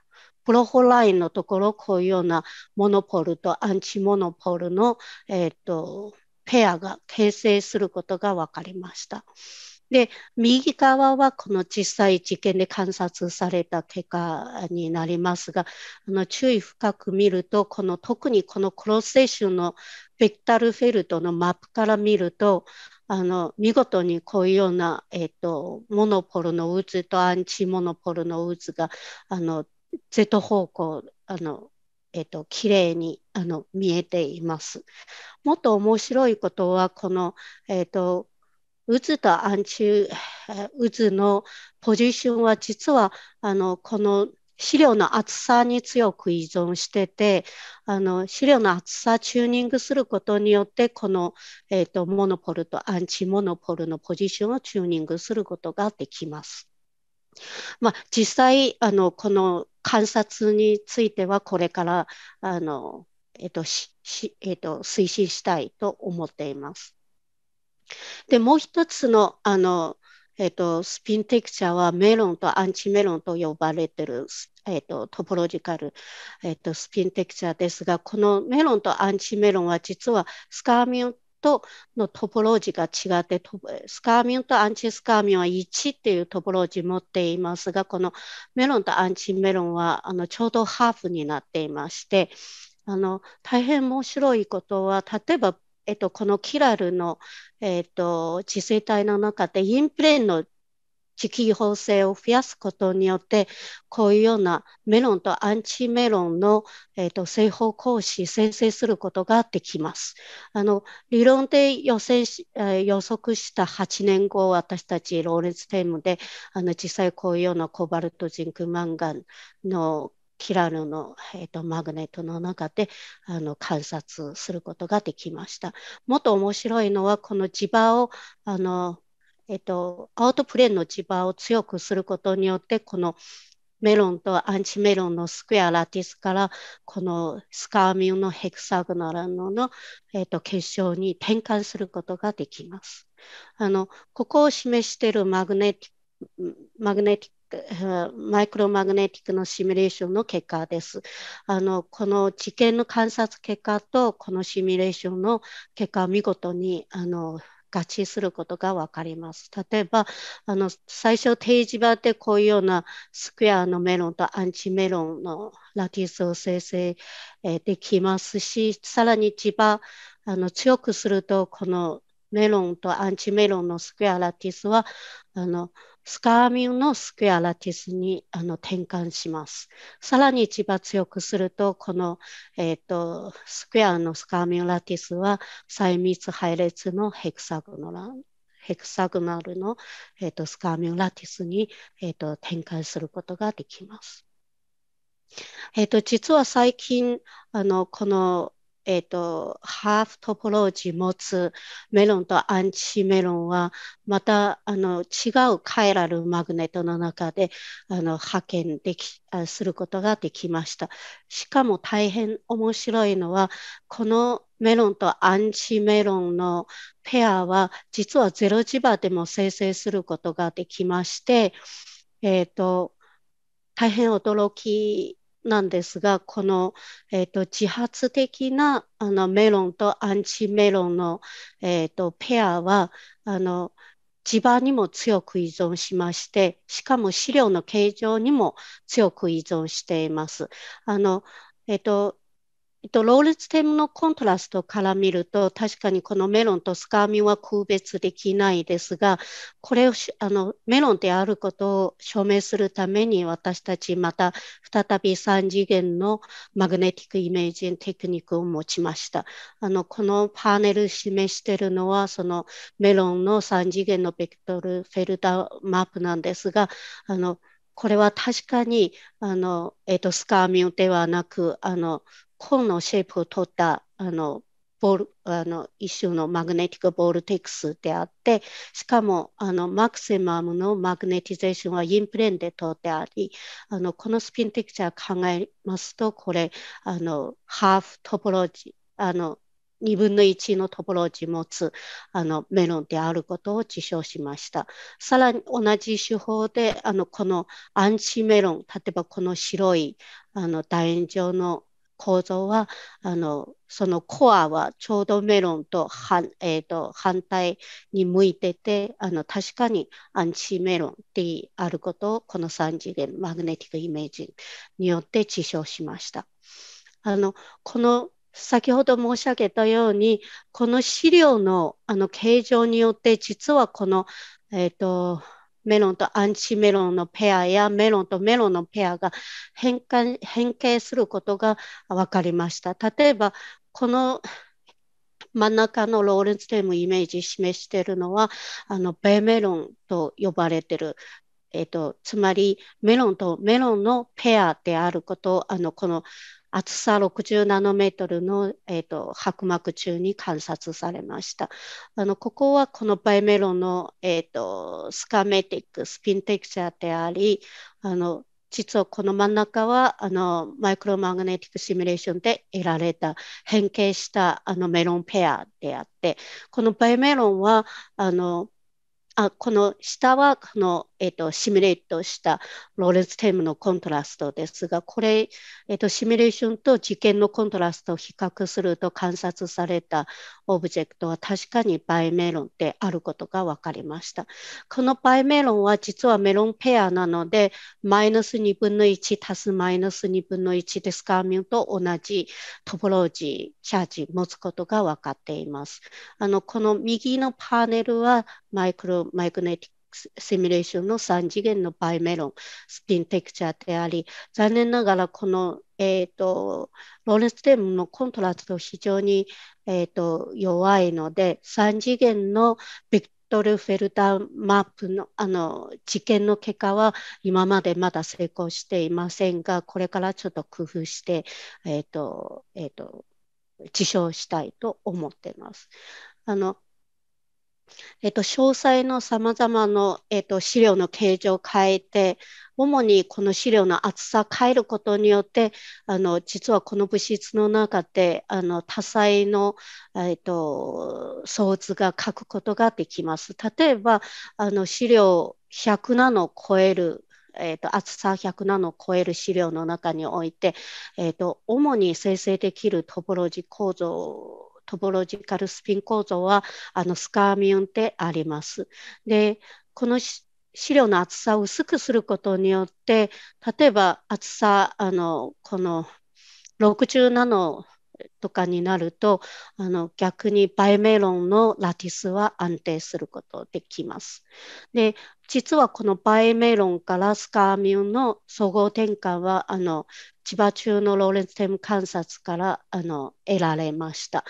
プロホラインのところ、こういうようなモノポールとアンチモノポールの、えっ、ー、と、ペアが形成することが分かりました。で、右側はこの実際実験で観察された結果になりますが、あの注意深く見ると、この特にこのクロスセッションのベクタルフェルトのマップから見ると、あの見事にこういうような、えっと、モノポルの渦とアンチモノポルの渦があの Z 方向あの、えっと、き綺麗にあの見えています。もっと面白いことはこの、えっとうつとアンチうつのポジションは実はあのこの資料の厚さに強く依存しててあの資料の厚さチューニングすることによってこの、えーと、モノポルとアンチモノポルのポジションをチューニングすることができます。まあ、実際あのこの観察についてはこれからあの、えーとしえーと推進したいと思っています。で、もう一つの、あの、えー、と、スピンテクチャーはメロンとアンチメロンと呼ばれてる、えー、と、トポロジカル、えー、と、スピンテクチャーですが、このメロンとアンチメロンは実はスカーミュンとのトポロジが違って、スカーミュンとアンチスカーミュンは1っていうトポロジ持っていますが、このメロンとアンチメロンはあのちょうどハーフになっていまして、あの大変面白いことは例えばえっと、このキラルの、えっと、地水体の中でインプレーンの地気法性を増やすことによって、こういうようなメロンとアンチメロンの、えっと、正方行使、生成することができます。あの理論で予選し、予測した8年後、私たちローレンステームであの実際こういうようなコバルト、ジンク、マンガンのキラルの、えーと、マグネットの中であの観察することができました。もっと面白いのはこの磁場をあの、えーと、アウトプレーンの磁場を強くすることによってこのメロンとアンチメロンのスクエアラティスからこのスカーミューのヘクサグナルのの、えーと、結晶に転換することができます。あのここを示しているマグネティマグネティマイクロマグネティックのシミュレーションの結果です。あのこの治験の観察結果とこのシミュレーションの結果を見事にあの合致することが分かります。例えばあの最初定時場でこういうようなスクエアのメロンとアンチメロンのラティスを生成できますしさらに地場あの強くするとこのメロンとアンチメロンのスクエアラティスはあのスカーミューのスクエアラティスにあの転換します。さらに一番強くすると、この、えーと、スクエアのスカーミューラティスは細密配列のヘクサグノラヘクサグナルの、えーと、スカーミューラティスに、えーと、転換することができます。えーと実は最近あのこのえっ、ー、と、ハーフトポロジー持つメロンとアンチメロンは、また、あの、違うカイラルマグネットの中で、あの、派遣でき、することができました。しかも大変面白いのは、このメロンとアンチメロンのペアは、実はゼロ磁場でも生成することができまして、えっ、ー、と、大変驚きなんですが、この、えーと、自発的なあのメロンとアンチメロンの、えーと、ペアはあの地場にも強く依存しまして、しかも飼料の形状にも強く依存しています。あのえーとえっと、ロールステムのコントラストから見ると、確かにこのメロンとスカーミは区別できないですが、これをあのメロンであることを証明するために、私たちまた再び3次元のマグネティックイメージンテクニックを持ちました。あのこのパネル示しているのは、そのメロンの3次元のベクトルフェルダーマップなんですが、あのこれは確かにあの、えーと、とスカーミュではなくあのコーンのシェイプを取ったあのボールあの一種のマグネティックボールテックスであってしかもあのマクシマムのマグネティゼーションはインプレーンで取ってありあのこのスピンテクチャー考えますとこれあのハーフトポロジーあの2分の1のトポロジー持つあのメロンであることを自称しました。さらに同じ手法であのこのアンチメロン例えばこの白いあの楕円状の構造はあのそのコアはちょうどメロンと反,、えーと、反対に向いててあの確かにアンチメロンであることをこの3次元マグネティックイメージによって知証しました。あのこの先ほど申し上げたようにこの資料のあの形状によって実はこの、えーとメロンとアンチメロンのペアやメロンとメロンのペアが変換変形することが分かりました。例えばこの真ん中のローレンツテームイメージ示しているのはあのベメロンと呼ばれているえっと、つまりメロンとメロンのペアであることをあのこの厚さ60ナノメートルの、えーと、白膜中に観察されました。あのここはこのバイメロンの、えーとスカメティック、スピンテクチャーであり、あの実はこの真ん中はあのマイクロマグネティックシミュレーションで得られた変形したあのメロンペアであって、このバイメロンはあのあこの下はこの、えーと、シミュレートしたローレンス・テームのコントラストですがこれ、えーと、シミュレーションと実験のコントラストを比較すると観察されたオブジェクトは確かにバイメロンであることが分かりましたこのバイメロンは実はメロンペアなのでマイナス2分の1足すマイナス2分の1デスカーミュンと同じトポロジーチャージ持つことが分かっていますあのこの右のパネルはマイクロマイクネティックシミュレーションの3次元のバイメロン、スピンテクチャーであり、残念ながらこの、えーと、ローレンス・テームのコントラスト非常に、えーと、弱いので、3次元のビクトル・フェルダーマップのあの実験の結果は今までまだ成功していませんが、これからちょっと工夫して、えっ、ー、と、えっ、ー、と、自称したいと思ってます。あのえっと、詳細のさまざまな、えっと、資料の形状を変えて、主にこの資料の厚さを変えることによって、あの実はこの物質の中であの多彩の、えっと、相図が書くことができます。例えばあの資料100ナノを超えるえーと、厚さ100ナノを超える資料の中において、えーと主に生成できるトポロジー構造トポロジカルスピン構造はあのスカーミュンってあります。でこの資料の厚さを薄くすることによって例えば厚さあのこの60ナノとかになるとあの逆にバイメロンのラティスは安定することできます。で実はこのバイメロンからスカーミュンの総合転換は、あの、千葉中のローレンステム観察から、あの、得られました。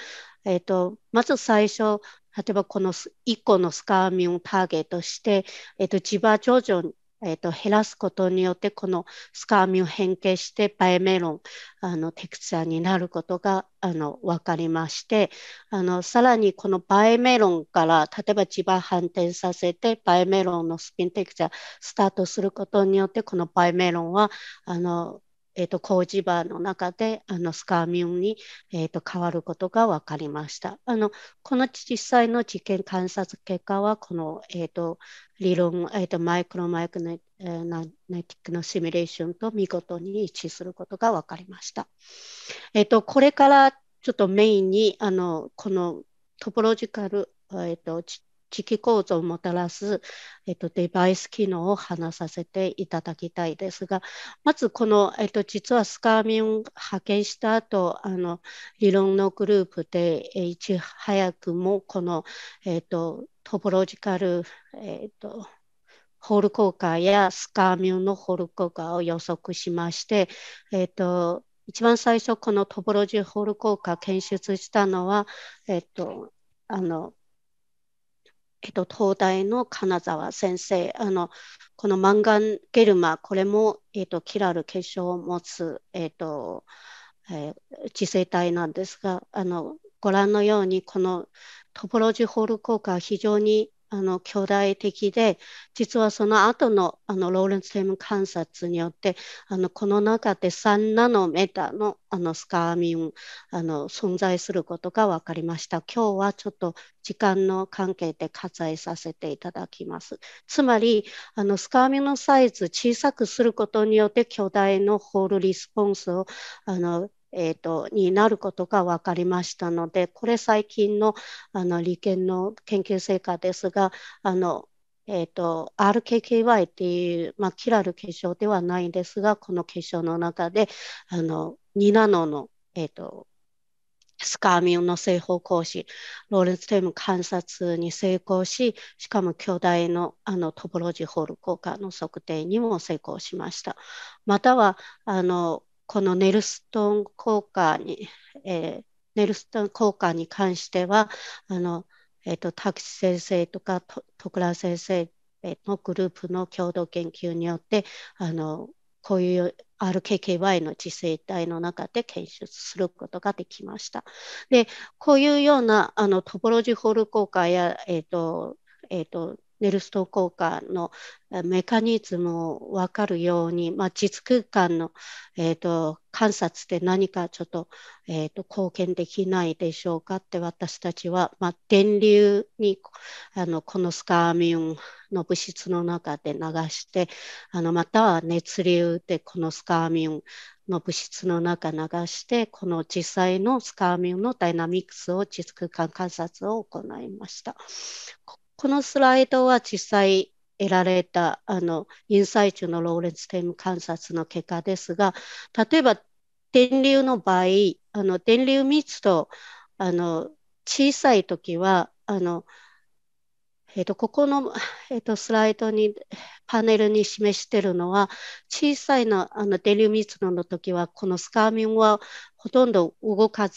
えっ、ー、と、まず最初、例えばこの1個のスカーミュンをターゲットして、えっ、ー、と、千葉上にえーと、減らすことによってこのスカーミを変形してバイメロンあのテクチャーになることがあの分かりましてあのさらにこのバイメロンから例えば地盤反転させてバイメロンのスピンテクチャースタートすることによってこのバイメロンはあのえーと、工事場の中であのスカーミュンに、えーと、変わることが分かりました。あのこの実際の実験観察結果はこの、えーと、理論、えー、とマイクロマイクネナティックのシミュレーションと見事に一致することが分かりました。えー、とこれからちょっとメインにあのこのトポロジカル、えー、と機器構造をもたらす、えっと、デバイス機能を話させていただきたいですが、まずこの、えっと、実はスカーミンを派遣した後、あの、理論のグループで、えいち早くもこの、えっと、トポロジカル、えっと、ホール効果やスカーミュンのホール効果を予測しまして、えっと、一番最初このトポロジーホール効果検出したのは、えっと、あのえっと、東大の金沢先生、あの、このマンガンゲルマ、これも、えっと、キラル化粧を持つ、えっと、えー、地生体なんですが、あの、ご覧のように、このトポロジホール効果は非常にあの巨大的で実はその後のあのローレンス・テーム観察によってあのこの中で3ナノメーターのあのスカーミンあの存在することが分かりました今日はちょっと時間の関係で割愛させていただきますつまりあのスカーミンのサイズ小さくすることによって巨大のホールリスポンスをあのえーと、になることが分かりましたのでこれ最近のあの理研の研究成果ですがあのえーと、RKKY っていう、まあ、キラル結晶ではないんですがこの結晶の中であの2ナノの、えーと、スカーミオンの正方行子、ローレンステム観察に成功し、しかも巨大のあのトポロジーホール効果の測定にも成功しました。または、あのこのネルストン効果に、えー、ネルストン効果に関しては、あの、えっ、ー、と、田口先生とか徳倉先生のグループの共同研究によって、あの、こういう RKKY の地生体の中で検出することができました。で、こういうようなあのトポロジーホール効果や、えっ、ー、と、えっ、ー、と、ネルスト効果のメカニズムを分かるように、まあ、実空間の、えーと、観察で何かちょっと,、えーと、貢献できないでしょうかって私たちは、まあ、電流にあのこのスカーミウンの物質の中で流してあのまたは熱流でこのスカーミウンの物質の中流してこの実際のスカーミウンのダイナミクスを実空間観察を行いました。このスライドは実際得られたあのインサイチのローレンス・テム観察の結果ですが例えば電流の場合あの電流密度あの小さい時はあの、えー、とここの、えー、とスライドにパネルに示しているのは小さいのあの電流密度の時はこのスカーミングはほとんど動か,、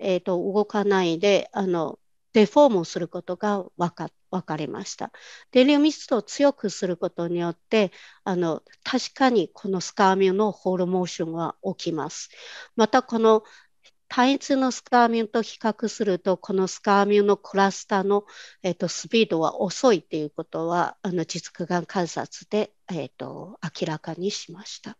えー、と動かないであのデフォームをすることが分かっ分かりました。電ミストを強くすることによって、あの、確かにこのスカーミュのホールモーションは起きます。またこの単一のスカーミュンと比較すると、このスカーミュンのクラスターの、えーと、スピードは遅いということは、あの実眼観察で、えーと、明らかにしました。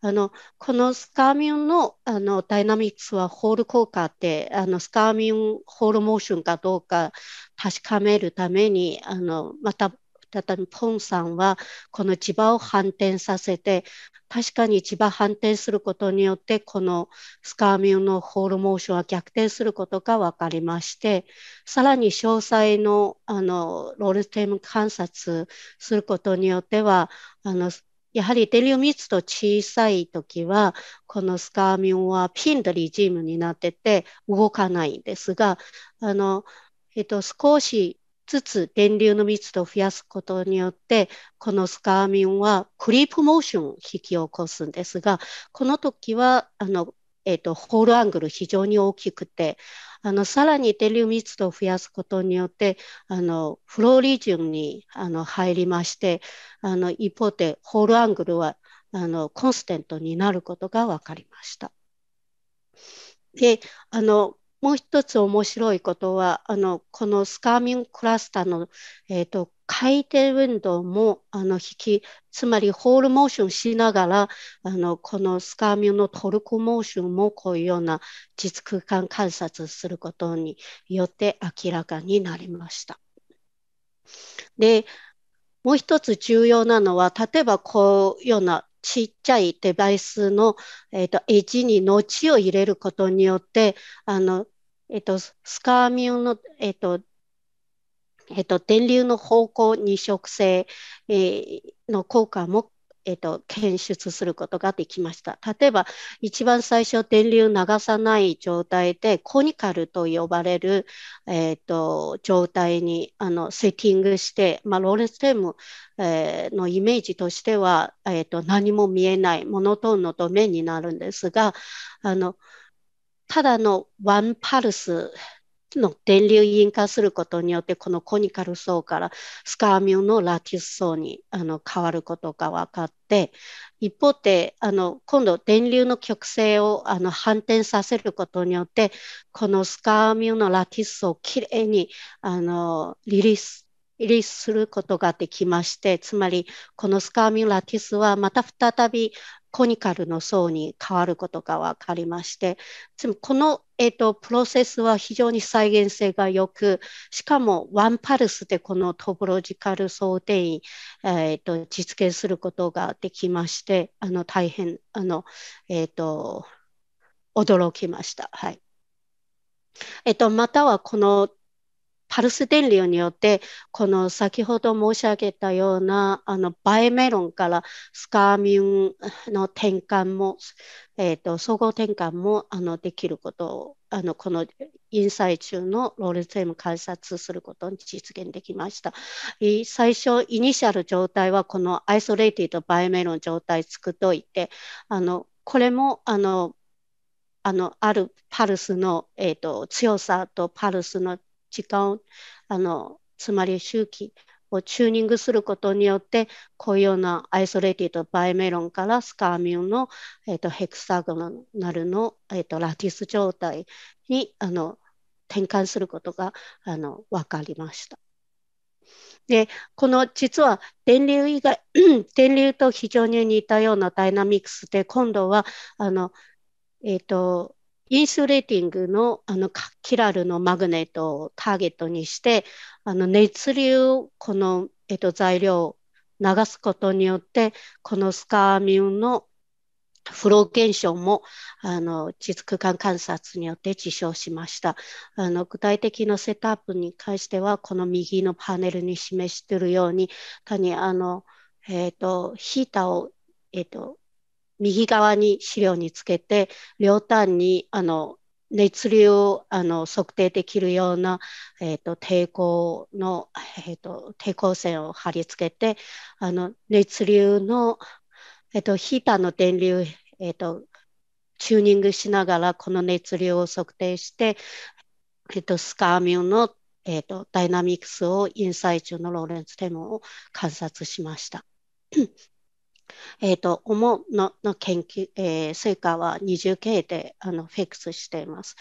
あのこのスカーミュンのあのダイナミックスはホール効果ってあのスカーミュンホールモーションかどうか確かめるために、あのまた再びポンさんはこの磁場を反転させて確かに一番反転することによってこのスカーミュのホールモーションは逆転することが分かりましてさらに詳細のあのロールテーム観察することによってはあのやはりデリオ密度小さい時は、このスカーミュンはピンドリジムになってて動かないんですが、あの、えっと、少しつつ電流の密度を増やすことによって、このスカーミンはクリープモーションを引き起こすんですが、この時は、あの、えっ、ー、と、ホールアングル非常に大きくて、あの、さらに電流密度を増やすことによって、あの、フローリジュンに、あの、入りまして、あの、一方でホールアングルは、あの、コンステントになることが分かりました。で、あの、もう一つ面白いことは、あの、このスカーミンクラスターの、えっ、ー、と、回転運動も、あの、引き、つまりホールモーションしながら、あの、このスカーミンのトルクモーションもこういうような実空間観察することによって明らかになりました。で、もう一つ重要なのは、例えばこういうようなちっちゃいデバイスの、えーと、とエッジにノッチを入れることによって、あの、えっ、ー、と、スカーミューの、えっ、ー、と、えっ、ー、と、電流の方向二色性、えの効果もえーと、検出することができました。例えば、一番最初、電流流さない状態で、コニカルと呼ばれる、えーと、状態にあのセッティングして、まあ、ローレンステーム、えのイメージとしては、えーと何も見えない、モノトーンのドメインになるんですが、あのただのワンパルスの電流引火することによってこのコニカル層からスカーミュのラティス層にあの変わることが分かって一方であの今度電流の極性をあの反転させることによってこのスカーミュのラティス層をきれいにあのリリースリリースすることができまして、つまりこのスカーミュラティスはまた再びコニカルの層に変わることが分かりまして、つまりこのえっと、プロセスは非常に再現性が良く、しかもワンパルスでこのトブロジカル想定員、えっと、実現することができまして、あの、大変、あの、えっと、驚きました。はい。えっと、またはこのパルス電流によって、この先ほど申し上げたような、あの、バイメロンからスカーミュンの転換も、えっ、ー、と、総合転換も、あの、できることを、あの、このインサイ中のローレンツ M 観察することに実現できました。最初、イニシャル状態は、このアイソレイティとバイメロン状態作っといて、あの、これも、あの、あの、あるパルスの、えーと強さとパルスの時間あのつまり周期をチューニングすることによってこういうようなアイソレーティとバイメロンからスカーミューの、えーと、ヘクサゴナルの、えーと、ラティス状態にあの転換することがあの分かりました。でこの実は電流以外 電流と非常に似たようなダイナミクスで今度はあの、えーとインスレーティングのあのキラルのマグネットをターゲットにして、あの熱流この、えっと、材料を流すことによって、このスカーミュンのフロー現象もあの地空間観察によって実証しました。あの具体的なセットアップに関しては、この右のパネルに示しているように、単にあの、えーと、ヒーターを、えーと右側に資料につけて、両端に、あの、熱流をあの測定できるような、えーと、抵抗の、えーと、抵抗線を貼り付けてあの熱流の、えーと、ヒーターの電流、えー、とチューニングしながらこの熱流を測定して、えー、とスカーミュの、えー、とダイナミクスをインサイチュのローレンツ・テモを観察しました。えー、と、主のの研究、えー、成果は二重 k であのフィックスしています。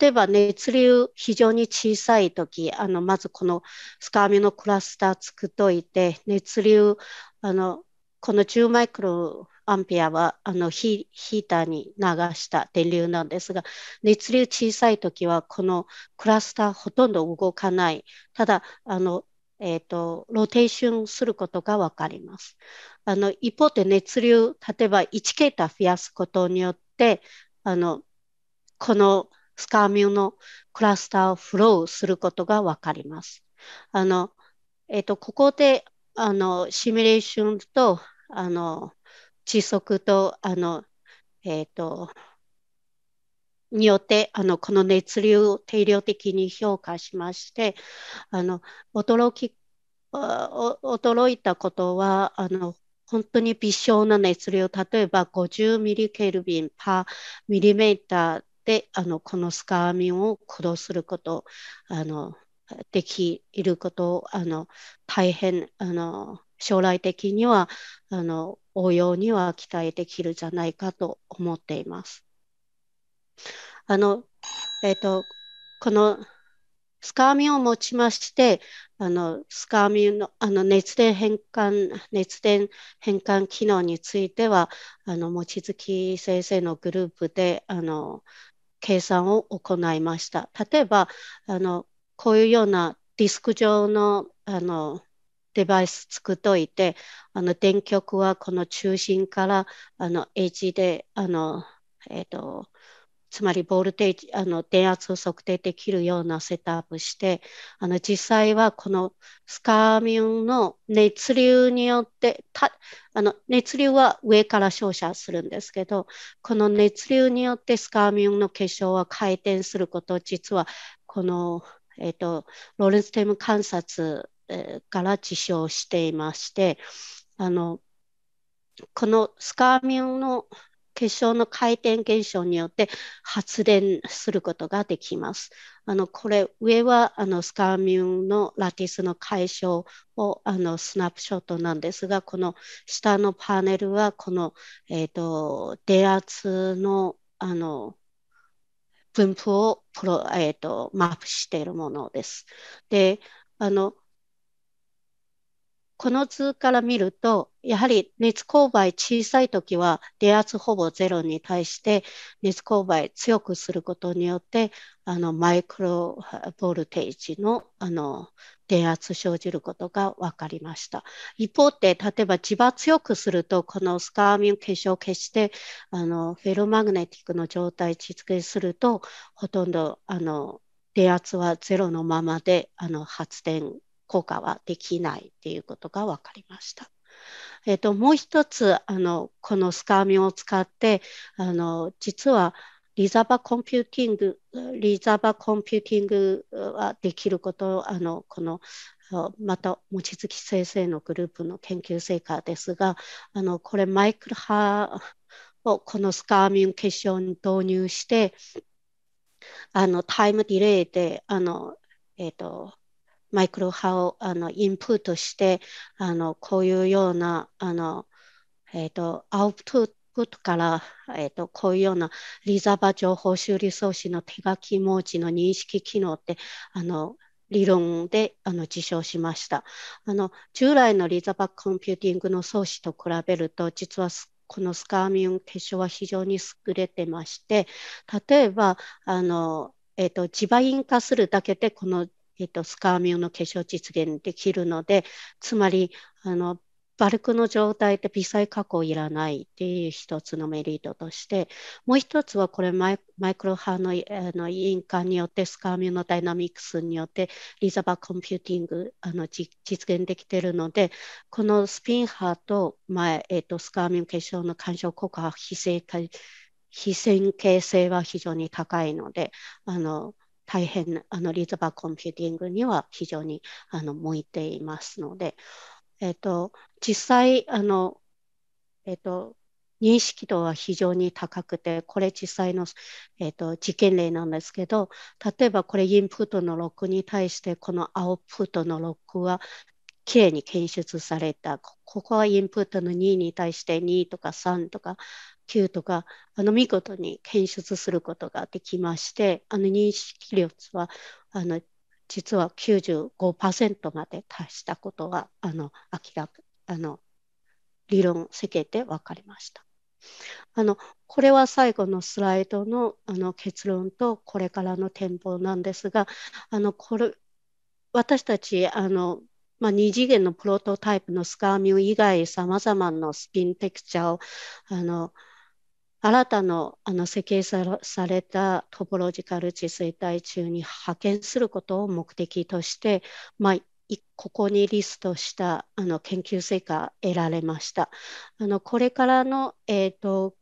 例えば熱流非常に小さい時、あのまずこのスカーミのクラスター作っといて、熱流、あのこの10マイクロアンペアはあのヒーターに流した電流なんですが、熱流小さい時はこのクラスターほとんど動かない。ただ、あのえーとローテーションすることが分かります。あの、一方で熱流、例えば1桁増やすことによって、あの、このスカーミューのクラスターをフローすることがわかります。あの、えっ、ー、と、ここで、あの、シミュレーションと、あの、窒息と、あの、えっ、ー、と、によって、あの、この熱流を定量的に評価しまして、あの、驚き、驚いたことは、あの、本当に微小な熱量、例えば50ミリケルビンパーミリメーターで、あの、このスカーミンを駆動すること、あの、できることを、あの、大変、あの、将来的には、あの、応用には期待できるじゃないかと思っています。あの、えっ、ー、と、このスカーミを持ちまして、あのスカーミのあの熱電変換、熱電変換機能については、あの望月先生のグループであの計算を行いました。例えば、あのこういうようなディスク上のあのデバイス作っといて、あの電極はこの中心からあのエッジであの、えーとつまりボルテージ、あの電圧を測定できるようなセットアップして、あの実際はこのスカーミュンの熱流によってた、あの熱流は上から照射するんですけど、この熱流によってスカーミュンの結晶は回転すること、実はこの、えっ、ー、と、ローレンステム観察、えー、から実証していまして、あのこのスカーミュンの結晶の回転現象によって発電することができます。あのこれ上はあのスカーミュンのラティスの解消をあのスナップショットなんですがこの下のパネルはこの、えーと、電圧のあの分布をプロ、えーとマップしているものです。であのこの図から見ると、やはり熱勾配小さい時は電圧ほぼゼロに対して熱勾配強くすることによって、あのマイクロボルテージのあの電圧生じることが分かりました。一方で、例えば磁場強くすると、このスカーミン結晶を消して、あのフェロマグネティックの状態実現すると、ほとんどあの電圧はゼロのままであの発電効果はできないっていうことが分かりました。えっ、ー、と、もう一つ、あの、このスカーミンを使って、あの、実は、リザーバーコンピューティング、リザーバーコンピューティングはできることあの、この、また、望月先生のグループの研究成果ですが、あの、これ、マイクロ波をこのスカーミン結晶に導入して、あの、タイムディレイで、あの、えっ、ー、と、マイクロ波をあのインプットしてあのこういうようなあの、えーと、アウトプットから、えーと、こういうようなリザーバー情報修理装置の手書き文字の認識機能ってあの理論であの受賞しました。あの従来のリザーバーコンピューティングの装置と比べると実はこのスカーミュン結晶は非常に優れてまして例えばあの、えーと、と磁場化するだけでこのえっと、スカーミューの化粧実現できるので、つまり、あの、バルクの状態で微細加工いらないっていう一つのメリットとして、もう一つはこれマイクロ波のあの印鑑によってスカーミューのダイナミクスによってリザバーコンピューティングあの実現できているので、このスピン波と、まあえーと、スカーミュー化粧の干渉効果は非正非線形性は非常に高いので、あの大変あのリーズバーコンピューティングには非常にあの向いていますので、えーと、実際あの、えーと、認識度は非常に高くて、これ実際の、えーと実験例なんですけど、例えばこれインプットのロックに対して、このアウトプットのロックはきれいに検出された。ここはインプットの2に対して2とか3とか級とかあの見事に検出することができましてあの認識率はあの実は95%まで達したことがあの明らかあの理論設計で分かりました。あのこれは最後のスライドのあの結論とこれからの展望なんですがあのこれ私たちあのまあ、2次元のプロトタイプのスカーミュ以外さまざまなスピンテクチャをあの新たなあの設計されたトポロジカル地水退中に派遣することを目的として、まあ、ここにリストしたあの研究成果得られました。あのこれからの、えーと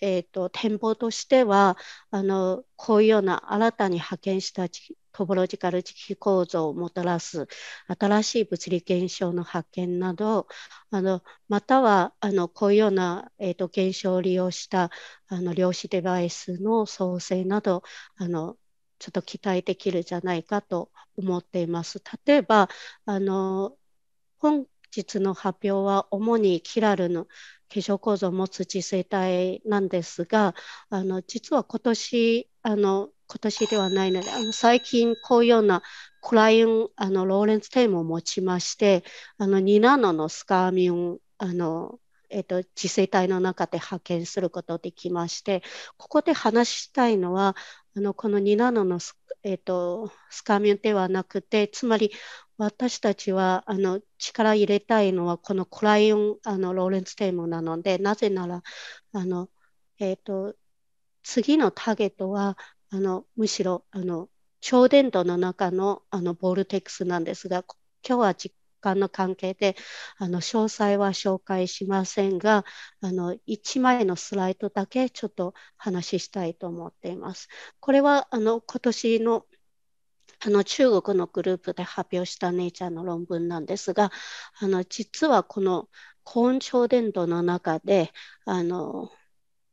えーと、展望としてはあのこういうような新たに派遣した地トポロジカル的構造をもたらす新しい物理現象の発見などあのまたはあのこういうような、えーと、現象を利用したあの量子デバイスの創生などあのちょっと期待できるじゃないかと思っています。例えばあの本日の発表は主にキラルの化粧構造を持つ次世代なんですがあの実は今年あの今年ではないので、あの最近こういうようなクライン、あのローレンステームを持ちまして、あの2ナノのスカーミン、あのえと、自生体の中で発見することできましてここで話したいのはあのこの2ナノのス,、えーと、スカミュンではなくてつまり私たちはあの力入れたいのはこのクライオンあのローレンステームなのでなぜならあの、えと次のターゲットはあのむしろあの超伝導の中のあのボルテックスなんですが今日は実感の関係であの詳細は紹介しませんがあの1枚のスライドだけちょっと話したいと思っています。これはあの今年のあの中国のグループで発表したネイチャーの論文なんですがあの実はこの高温超伝導の中であの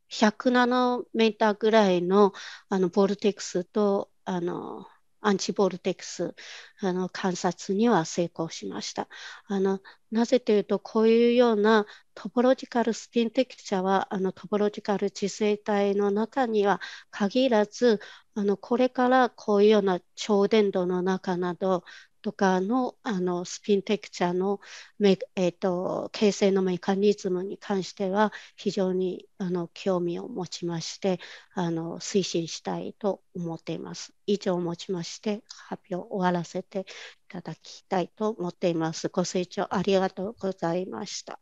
100ナノメーターぐらいのあのボルテックスとあのアンチボルテックスあの観察には成功しました。あのなぜというとこういうようなトポロジカルスピンテクチャはあのトポロジカル地生体の中には限らずあのこれからこういうような超伝導の中などとかのあのスピンテクチャのめ、えーと、形成のメカニズムに関しては非常にあの興味を持ちましてあの推進したいと思っています。以上をもちまして発表を終わらせていただきたいと思っています。ご清聴ありがとうございました。